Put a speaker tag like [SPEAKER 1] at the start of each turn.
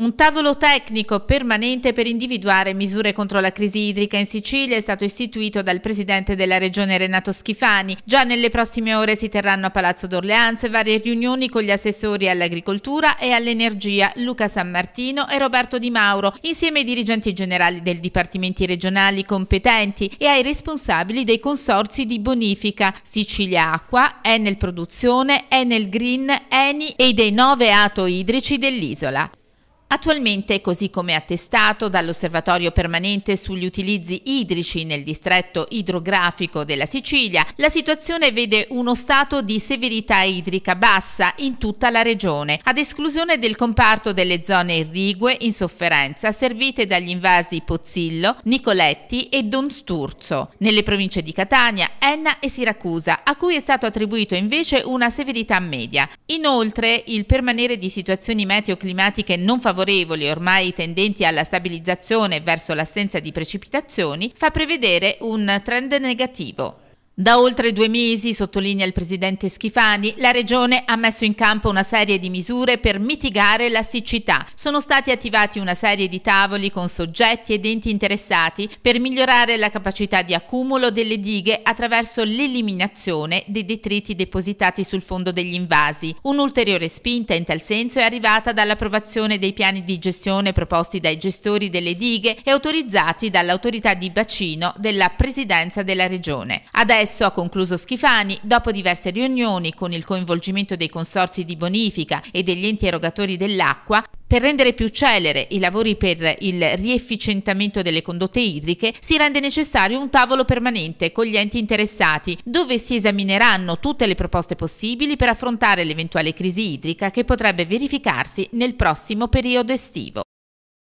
[SPEAKER 1] Un tavolo tecnico permanente per individuare misure contro la crisi idrica in Sicilia è stato istituito dal presidente della regione Renato Schifani. Già nelle prossime ore si terranno a Palazzo d'Orleanze varie riunioni con gli assessori all'agricoltura e all'energia Luca San Martino e Roberto Di Mauro, insieme ai dirigenti generali dei dipartimenti regionali competenti e ai responsabili dei consorzi di bonifica Sicilia Acqua, Enel Produzione, Enel Green, Eni e dei nove ato idrici dell'isola. Attualmente, così come attestato dall'Osservatorio permanente sugli utilizzi idrici nel distretto idrografico della Sicilia, la situazione vede uno stato di severità idrica bassa in tutta la regione, ad esclusione del comparto delle zone irrigue in sofferenza servite dagli invasi Pozzillo, Nicoletti e Don Sturzo, nelle province di Catania, Enna e Siracusa, a cui è stato attribuito invece una severità media. Inoltre, il permanere di situazioni meteoclimatiche non favorevoli favorevoli ormai tendenti alla stabilizzazione verso l'assenza di precipitazioni fa prevedere un trend negativo. Da oltre due mesi, sottolinea il presidente Schifani, la Regione ha messo in campo una serie di misure per mitigare la siccità. Sono stati attivati una serie di tavoli con soggetti ed enti interessati per migliorare la capacità di accumulo delle dighe attraverso l'eliminazione dei detriti depositati sul fondo degli invasi. Un'ulteriore spinta in tal senso è arrivata dall'approvazione dei piani di gestione proposti dai gestori delle dighe e autorizzati dall'autorità di bacino della Presidenza della Regione. Ad processo, ha concluso Schifani, dopo diverse riunioni con il coinvolgimento dei consorzi di bonifica e degli enti erogatori dell'acqua, per rendere più celere i lavori per il riefficientamento delle condotte idriche, si rende necessario un tavolo permanente con gli enti interessati, dove si esamineranno tutte le proposte possibili per affrontare l'eventuale crisi idrica che potrebbe verificarsi nel prossimo periodo estivo.